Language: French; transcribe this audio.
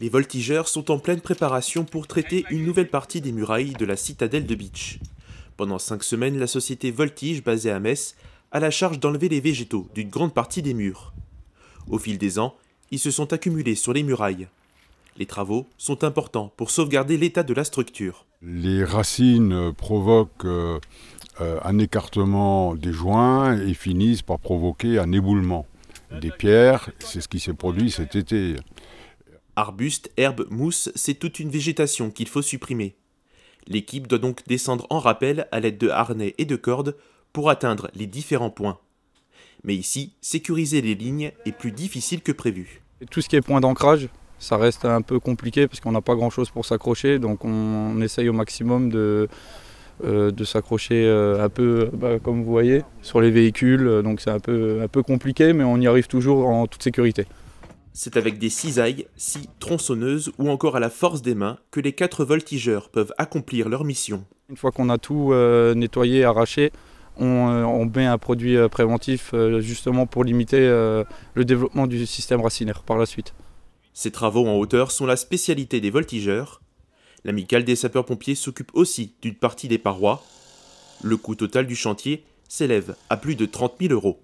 Les voltigeurs sont en pleine préparation pour traiter une nouvelle partie des murailles de la citadelle de Beach. Pendant cinq semaines, la société Voltige, basée à Metz, a la charge d'enlever les végétaux d'une grande partie des murs. Au fil des ans, ils se sont accumulés sur les murailles. Les travaux sont importants pour sauvegarder l'état de la structure. Les racines provoquent euh, euh, un écartement des joints et finissent par provoquer un éboulement des pierres. C'est ce qui s'est produit cet été arbustes, herbes, mousse, c'est toute une végétation qu'il faut supprimer. L'équipe doit donc descendre en rappel à l'aide de harnais et de cordes pour atteindre les différents points. Mais ici, sécuriser les lignes est plus difficile que prévu. Tout ce qui est point d'ancrage, ça reste un peu compliqué parce qu'on n'a pas grand-chose pour s'accrocher, donc on essaye au maximum de, euh, s'accrocher euh, un peu, bah, comme vous voyez, sur les véhicules. Euh, donc c'est un peu compliqué, mais on y arrive toujours en toute sécurité. C'est avec des cisailles, si tronçonneuses ou encore à la force des mains que les quatre voltigeurs peuvent accomplir leur mission. Une fois qu'on a tout euh, nettoyé, arraché, euh, on, met un produit euh, préventif justement pour limiter le développement du système racinaire par la suite. Ces travaux en hauteur sont la spécialité des voltigeurs. L'amicale des sapeurs-pompiers s'occupe aussi d'une partie des parois. Le coût total du chantier s'élève à plus de 30 000 euros.